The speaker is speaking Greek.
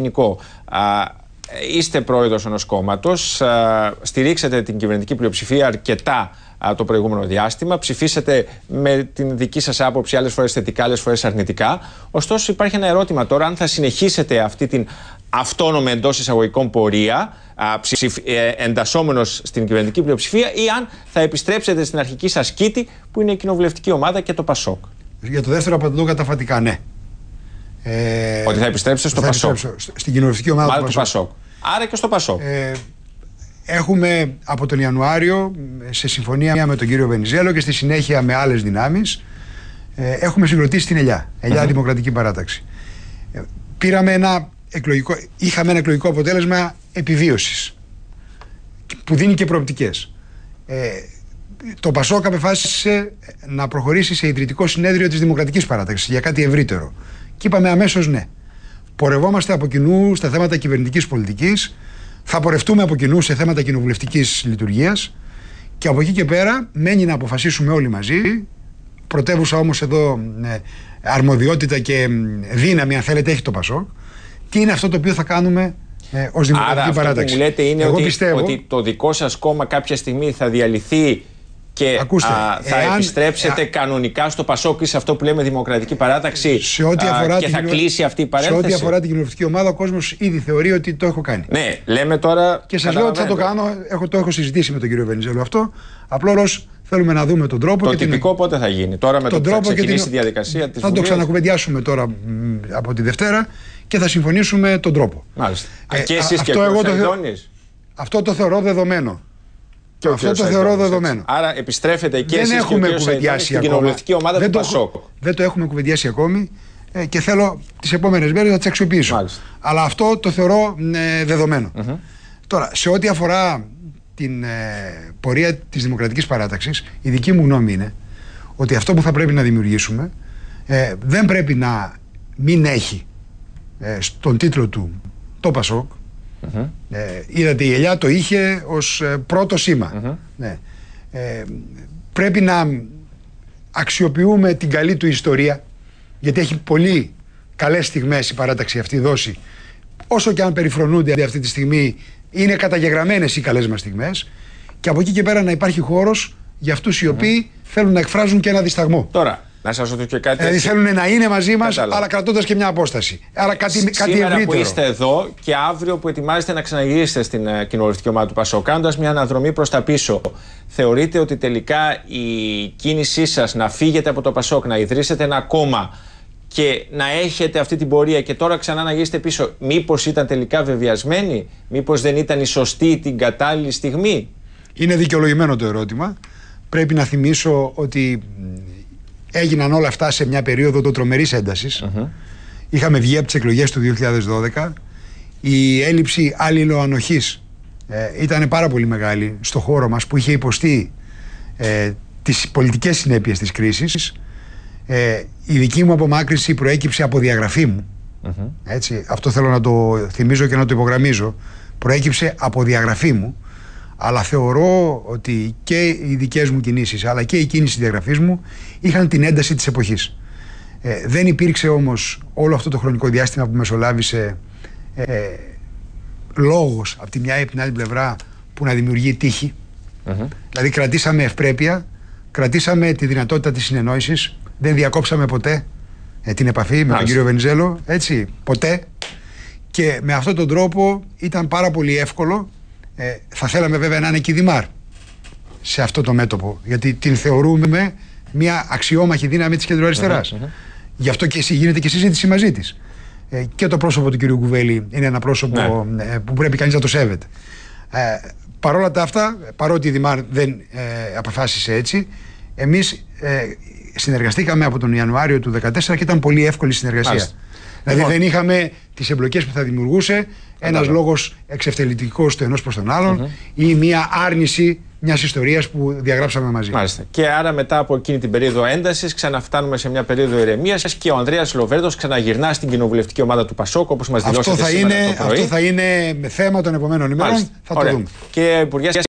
Γενικό, είστε πρόεδρος ενός κόμματος, στηρίξατε την κυβερνητική πλειοψηφία αρκετά το προηγούμενο διάστημα, ψηφίσατε με την δική σας άποψη άλλες φορές θετικά, άλλες φορές αρνητικά. Ωστόσο υπάρχει ένα ερώτημα τώρα, αν θα συνεχίσετε αυτή την αυτόνομη εντός εισαγωγικών πορεία, ε, εντασσόμενος στην κυβερνητική πλειοψηφία, ή αν θα επιστρέψετε στην αρχική σας κήτη, που είναι η κοινοβουλευτική ομάδα και το ΠΑΣΟΚ. Για το δεύτερο απαντώ καταφατικά ναι. Ε, Ότι θα επιστρέψετε στο Πασόκ. Στην κοινοβουλευτική ομάδα Μάλλον του Πασόκ. Άρα και στο Πασόκ. Ε, έχουμε από τον Ιανουάριο σε συμφωνία με τον κύριο Βενιζέλο και στη συνέχεια με άλλες δυνάμεις. ε, έχουμε συγκροτήσει την ΕΛΙΑ, ΕΛΙΑ mm-hmm. Δημοκρατική Παράταξη. Ε, πήραμε ένα εκλογικό, είχαμε ένα εκλογικό αποτέλεσμα επιβίωσης που δίνει και προοπτικές. Ε, το Πασόκ αποφάσισε να προχωρήσει σε ιδρυτικό συνέδριο της δημοκρατικής παράταξης για κάτι ευρύτερο. Και είπαμε αμέσως ναι. Πορευόμαστε από κοινού στα θέματα κυβερνητικής πολιτικής. Θα πορευτούμε από κοινού σε θέματα κοινοβουλευτικής λειτουργίας. Και από εκεί και πέρα μένει να αποφασίσουμε όλοι μαζί. Πρωτεύουσα όμως εδώ ε, αρμοδιότητα και δύναμη, αν θέλετε, έχει το Πασό, Τι είναι αυτό το οποίο θα κάνουμε ε, ως Δημοκρατική Παράταξη. Αυτό που μου λέτε είναι Εγώ ότι, πιστεύω... ότι το δικό σας κόμμα κάποια στιγμή θα διαλυθεί και Ακούστε, θα επιστρέψετε ε, κανονικά στο Πασόκ σε αυτό που λέμε Δημοκρατική Παράταξη σε ό,τι αφορά και θα κλείσει αυτή η παρένθεση. Σε ό,τι αφορά την κοινοβουλευτική ομάδα, ο κόσμος ήδη θεωρεί ότι το έχω κάνει. Ναι, λέμε τώρα. Και σας λέω ότι θα το κάνω. Έχω, το έχω συζητήσει με τον κύριο Βενιζέλο αυτό. Απλώς θέλουμε να δούμε τον τρόπο. Το τυπικό πότε θα γίνει. Τώρα με τον το που θα ξεκινήσει την... η διαδικασία της. Θα Βουλίας. το ξανακουβεντιάσουμε τώρα από τη Δευτέρα και θα συμφωνήσουμε τον τρόπο. Μάλιστα. Ε, και εσείς και αυτό το, αυτό το θεωρώ δεδομένο. Και Αυτό το θεωρώ δεδομένο. Άρα επιστρέφεται και δεν έχουμε και κουβεντιάσει ομάδα δεν του Πασόκ. Δεν το έχουμε κουβεντιάσει ακόμη ε, και θέλω τις επόμενες μέρες να τις αξιοποιήσω. Αλλά αυτό το θεωρώ ε, δεδομένο. Τώρα, σε ό,τι αφορά την ε, πορεία της Δημοκρατικής Παράταξης, η δική μου γνώμη είναι ότι αυτό που θα πρέπει να δημιουργήσουμε ε, δεν πρέπει να μην έχει στον τίτλο του το Πασόκ, Mm-hmm. Ε, είδατε η Ελιά το είχε ως ε, πρώτο Ναι. Ε, πρέπει να αξιοποιούμε την καλή του ιστορία γιατί έχει πολύ καλές στιγμές η παράταξη αυτή δόση όσο και αν περιφρονούνται αυτή τη στιγμή είναι καταγεγραμμένες οι καλές μας στιγμές και από εκεί και πέρα να υπάρχει χώρος για αυτούς οι οποιοι θέλουν να εκφράζουν και ένα δισταγμό. Τώρα, να σας ρωτήσω και κάτι. Δηλαδή ε, θέλουν να είναι μαζί μας, αλλά κρατώντας και μια απόσταση. Άρα κάτι, Σ- κάτι σήμερα που είστε εδώ και αύριο που ετοιμάζετε να ξαναγυρίσετε στην uh, κοινοβουλευτική ομάδα του Πασό, κάνοντας μια αναδρομή προς τα πίσω, θεωρείτε ότι τελικά η κίνησή σας να φύγετε από το Πασόκ, να ιδρύσετε ένα κόμμα και να έχετε αυτή την πορεία και τώρα ξανά να γυρίσετε πίσω, μήπως ήταν τελικά βεβαιασμένη, μήπως δεν ήταν η σωστή την κατάλληλη στιγμή. Είναι δικαιολογημένο το ερώτημα. Πρέπει να θυμίσω ότι έγιναν όλα αυτά σε μια περίοδο τρομερή uh-huh. Είχαμε βγει από τις εκλογές του 2012. Η έλλειψη αλληλοανοχής ε, ήταν πάρα πολύ μεγάλη στο χώρο μας που είχε υποστεί ε, τις πολιτικές συνέπειες της κρίσης. Ε, η δική μου απομάκρυση προέκυψε από διαγραφή μου. Έτσι, αυτό θέλω να το θυμίζω και να το υπογραμμίζω. Προέκυψε από διαγραφή μου. Αλλά θεωρώ ότι και οι δικές μου κινήσεις, αλλά και η κίνηση διαγραφής μου είχαν την ένταση της εποχής. Ε, δεν υπήρξε όμως όλο αυτό το χρονικό διάστημα που μεσολάβησε ε, λόγος από τη μια ή από την άλλη πλευρά που να δημιουργεί Δηλαδή, κρατήσαμε ευπρέπεια, κρατήσαμε τη δυνατότητα της συνεννόησης, δεν διακόψαμε ποτέ ε, την επαφή με τον κύριο Βενιζέλο. Έτσι, ποτέ. Και με αυτόν τον τρόπο ήταν πάρα πολύ εύκολο ε, θα θέλαμε βέβαια να είναι και η Δημάρ σε αυτό το μέτωπο, γιατί την θεωρούμε μια αξιόμαχη δύναμη της κεντροαριστεράς. Γι' αυτό και γίνεται και συζήτηση μαζί της. Ε, και το πρόσωπο του κυρίου Κουβέλη είναι ένα πρόσωπο ναι. ε, που πρέπει κανείς να το σέβεται. Ε, παρόλα τα αυτά, παρότι η Δημάρ δεν ε, αποφάσισε έτσι, εμείς ε, συνεργαστήκαμε από τον Ιανουάριο του 2014 και ήταν πολύ εύκολη συνεργασία. Δηλαδή λοιπόν. δεν είχαμε τις εμπλοκές που θα δημιουργούσε ένας λόγο εξευτελιστικό του ενός προς τον αλλον ή μια άρνηση μιας ιστορίας που διαγράψαμε μαζί. Μάλιστα. Και άρα μετά από εκείνη την περίοδο έντασης, ξαναφτάνουμε σε μια περίοδο ηρεμίας και ο Ανδρέας Λοβέρδος ξαναγυρνά στην κοινοβουλευτική ομάδα του Πασόκ, όπως μας δηλώσατε αυτό θα είναι, Αυτό θα θέμα των επόμενων ημερών. Θα το δούμε. Και